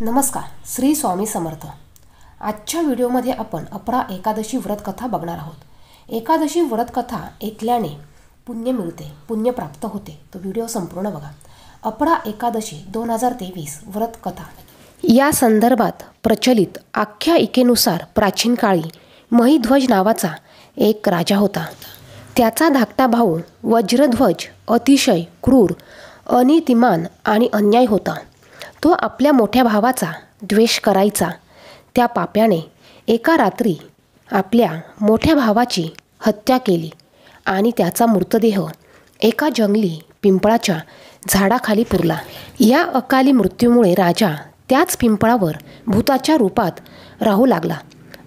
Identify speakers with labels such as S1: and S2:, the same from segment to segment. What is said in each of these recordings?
S1: नमस्कार श्री स्वामी समर्थ आजच्या व्हिडिओमध्ये आपण अपरा एकादशी व्रतकथा बघणार आहोत एकादशी व्रतकथा ऐकल्याने पुण्य मिळते पुण्य प्राप्त होते तो व्हिडिओ संपूर्ण बघा अपरा एकादशी दोन हजार तेवीस व्रतकथा या संदर्भात प्रचलित आख्यायिकेनुसार प्राचीन काळी महिध्वज नावाचा एक राजा होता त्याचा धाकटा भाऊ वज्रध्वज अतिशय क्रूर अनितिमान आणि अन्याय होता तो आपल्या मोठ्या भावाचा द्वेष करायचा त्या पाप्याने एका रात्री आपल्या मोठ्या भावाची हत्या केली आणि त्याचा मृतदेह एका जंगली पिंपळाच्या झाडाखाली पुरला या अकाली मृत्यूमुळे राजा त्याच पिंपळावर भूताच्या रूपात राहू लागला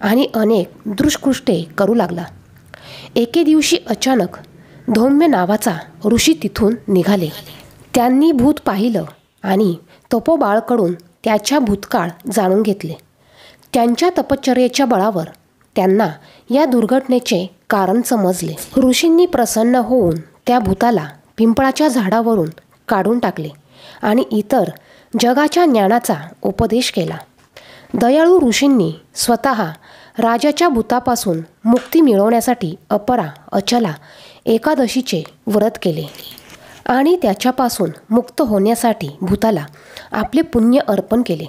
S1: आणि अनेक दुष्कृष्टे करू लागला एके दिवशी अचानक धौम्य नावाचा ऋषी तिथून निघाले त्यांनी भूत पाहिलं आणि तपोबाळकडून त्याच्या भूतकाळ जाणून घेतले त्यांच्या तपश्चर्याच्या बळावर त्यांना या दुर्घटनेचे कारण समजले ऋषींनी प्रसन्न होऊन त्या भूताला पिंपळाच्या झाडावरून काढून टाकले आणि इतर जगाच्या ज्ञानाचा उपदेश केला दयाळू ऋषींनी स्वत राजाच्या भूतापासून मुक्ती मिळवण्यासाठी अपरा अचला एकादशीचे व्रत केले आणि त्याच्यापासून मुक्त होण्यासाठी भूताला आपले पुण्य अर्पण केले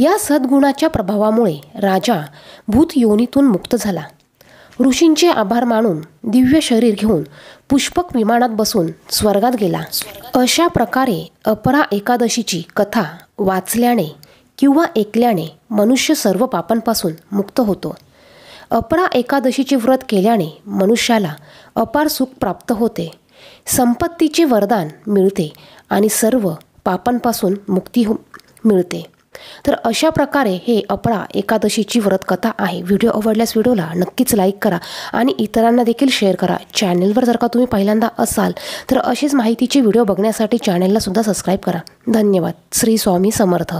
S1: या सद्गुणाच्या प्रभावामुळे राजा भूत योनीतून मुक्त झाला ऋषींचे आभार मानून दिव्य शरीर घेऊन पुष्पक विमानात बसून स्वर्गात गेला अशा प्रकारे अपरा एकादशीची कथा वाचल्याने किंवा ऐकल्याने मनुष्य सर्व पापांपासून मुक्त होतो अपरा एकादशीचे व्रत केल्याने मनुष्याला अपार सुख प्राप्त होते संपत्तीचे वरदान मिळते आणि सर्व पापांपासून मुक्ती हो मिळते तर अशा प्रकारे हे अपळा एकादशीची व्रतकथा आहे व्हिडिओ आवडल्यास व्हिडिओला नक्कीच लाईक करा आणि इतरांना देखील शेअर करा चॅनेलवर जर का तुम्ही पहिल्यांदा असाल तर अशीच माहितीची व्हिडिओ बघण्यासाठी चॅनेलला सुद्धा सबस्क्राईब करा धन्यवाद श्री स्वामी समर्थ